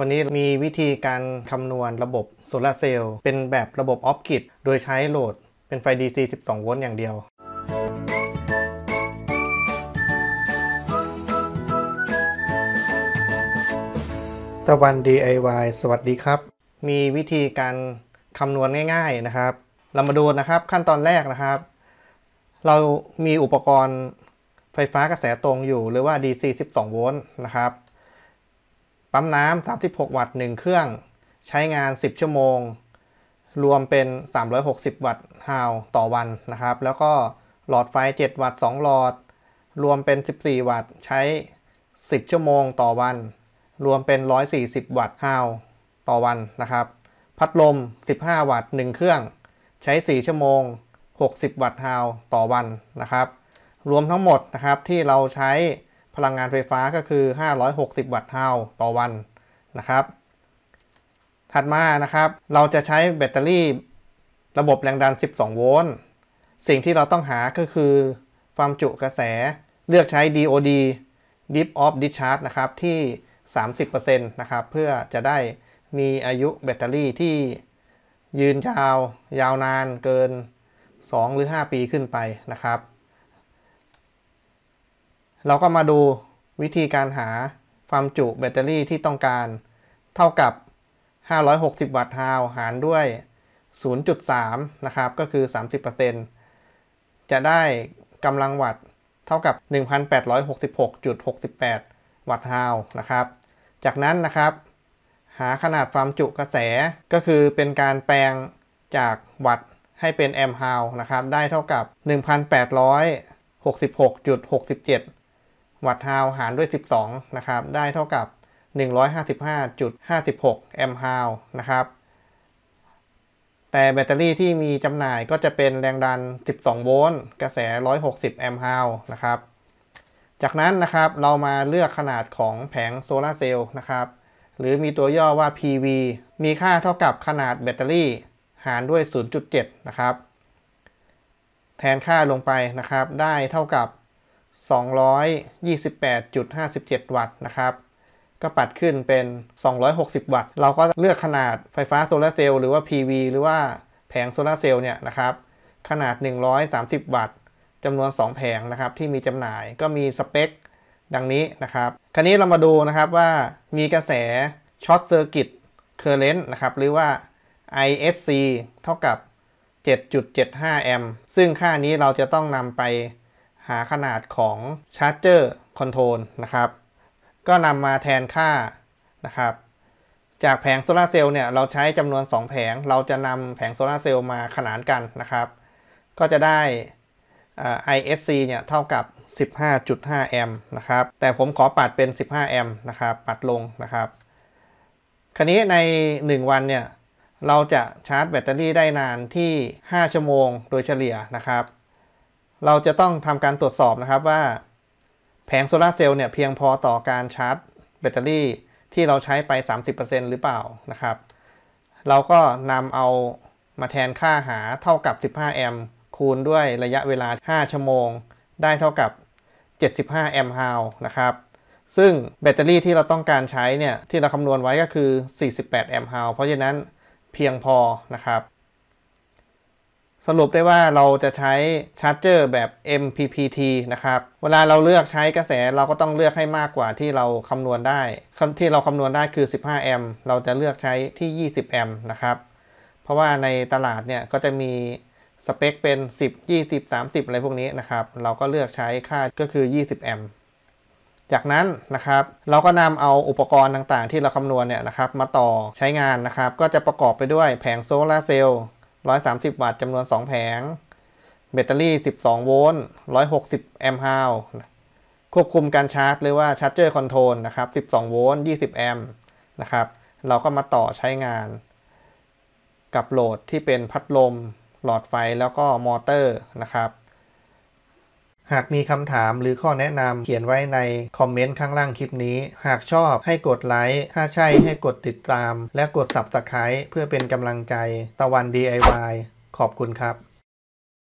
วันนี้มีวิธีการคำนวณระบบโซลาเซลล์เป็นแบบระบบออฟกิดโดยใช้โหลดเป็นไฟ DC 12 โวลต์อย่างเดียวตะวัน DIY สวัสดีครับ มีวิธีการคำนวณง่ายๆนะครับ เรามาดูนะครับขั้นตอนแรกนะครับ เรามีอุปกรณ์ไฟฟ้ากระแสตรงอยู่หรือว่า DC 12 โวลต์นะครับปั๊มน้ำ36วัตต์1เครื่อง ใช้งาน 10 ชั่วโมง รวมเป็น 360 วัตต์ฮาวต่อวันนะครับ แล้วก็หลอดไฟ 7 วัตต์2หลอด รวมเป็น 14 วัตต์ใช้ 10 ชั่วโมงต่อวัน รวมเป็น 140 วัตต์ฮาวต่อวันนะครับ พัดลม 15 วัตต์1 เครื่อง ใช้ 4 ชั่วโมง 60 วัตต์ฮาวต่อวันนะครับ รวมทั้งหมดนะครับที่เราใช้พลังงานไฟฟ้าก็คือ 560 วัตต์เฮาวต่อวันนะครับ ถัดมานะครับ เราจะใช้แบตเตอรี่ระบบแรงดัน 12โวลต์ สิ่งที่เราต้องหาก็คือ ความจุกระแส เลือกใช้ DOD Deep Off Discharge นะครับ ที่ 30%นะครับ เพื่อจะได้มีอายุแบตเตอรี่ที่ยืนยาว ยาวนานเกิน 2 หรือ 5 ปีขึ้นไปนะครับเราก็มาดูวิธีการหาความจุแบตเตอรี่ที่ต้องการเท่ากับ 560 วัตต์ฮาวหารด้วย 0.3 นะครับ ก็คือ 30%จะได้กำลังวัตต์เท่ากับ 1,866.68 วัตต์ฮาวนะครับ จากนั้นนะครับ หาขนาดความจุกระแส ก็คือเป็นการแปลงจากวัตต์ให้เป็นแอมป์ฮาวนะครับ ได้เท่ากับ 1,866.67วัตต์ฮาวหารด้วย 12 นะครับ ได้เท่ากับ 155.56แอมป์ฮาวนะครับ แต่แบตเตอรี่ที่มีจำหน่ายก็จะเป็นแรงดัน 12โวลต์กระแส 160แอมป์ฮาวนะครับ จากนั้นนะครับเรามาเลือกขนาดของแผงโซลาเซลล์นะครับ หรือมีตัวย่อว่า PV มีค่าเท่ากับขนาดแบตเตอรี่หารด้วย 0.7 นะครับ แทนค่าลงไปนะครับได้เท่ากับ228.57 วัตต์นะครับ ก็ปัดขึ้นเป็น 260 วัตต์ เราก็เลือกขนาดไฟฟ้าโซลาเซลล์หรือว่า PV หรือว่าแผงโซลาเซลล์เนี่ยนะครับขนาด 130 วัตต์จำนวน 2 แผงนะครับที่มีจำหน่ายก็มีสเปคดังนี้นะครับ คราวนี้เรามาดูนะครับว่ามีกระแสช็อตเซอร์กิตเคอร์เรนต์นะครับหรือว่า ISC เท่ากับ7.75แอมป์ซึ่งค่านี้เราจะต้องนำไปหาขนาดของชาร์จเจอร์คอนโทรลนะครับ ก็นำมาแทนค่านะครับ จากแผงโซลาเซลล์เนี่ย เราใช้จำนวน 2 แผงเราจะนำแผงโซลาเซลล์มาขนานกันนะครับ ก็จะได้ ISC เนี่ย เท่ากับ 15.5 แอมป์นะครับแต่ผมขอปัดเป็น 15 แอมป์นะครับ ปัดลงนะครับ คราวนี้ใน 1 วันเนี่ย เราจะชาร์จแบตเตอรี่ได้นานที่ 5 ชั่วโมงโดยเฉลี่ยนะครับเราจะต้องทำการตรวจสอบนะครับว่าแผงโซลาเซลล์เนี่ยเพียงพอต่อการชาร์จแบตเตอรี่ที่เราใช้ไป 30%หรือเปล่านะครับ เราก็นำเอามาแทนค่าหาเท่ากับ 15 แอมป์คูณด้วยระยะเวลา 5ชั่วโมง ได้เท่ากับ 75 แอมป์ฮาวนะครับ ซึ่งแบตเตอรี่ที่เราต้องการใช้เนี่ยที่เราคำนวณไว้ก็คือ 48 แอมป์ฮาวเพราะฉะนั้นเพียงพอนะครับสรุปได้ว่าเราจะใช้ชาร์จเจอร์แบบ MPPT นะครับ เวลาเราเลือกใช้กระแสเราก็ต้องเลือกให้มากกว่าที่เราคำนวณได้ที่เราคำนวณได้คือ 15 แอมป์ เราจะเลือกใช้ที่ 20 แอมป์นะครับ เพราะว่าในตลาดเนี่ยก็จะมีสเปค เป็น 10 20 30 อะไรพวกนี้นะครับ เราก็เลือกใช้ค่าก็คือ 20 แอมป์ จากนั้นนะครับ เราก็นำเอาอุปกรณ์ต่างๆที่เราคำนวณเนี่ยนะครับ มาต่อใช้งานนะครับ ก็จะประกอบไปด้วยแผงโซลาเซลล์130วัตต์จำนวน 2 แผงแบตเตอรี่12โวลต์160แอมป์ฮาวควบคุมการชาร์จ หรือว่าชาร์จเจอร์คอนโทรลนะครับ12โวลต์20แอมป์นะครับ เราก็มาต่อใช้งาน กับโหลดที่เป็นพัดลม หลอดไฟแล้วก็มอเตอร์นะครับหากมีคำถามหรือข้อแนะนำเขียนไว้ในคอมเมนต์ข้างล่างคลิปนี้ หากชอบให้กดไลค์ ถ้าใช่ให้กดติดตาม และกด s u b สไคร b e เพื่อเป็นกำลังใจ ตะวัน DIY ขอบคุณครับ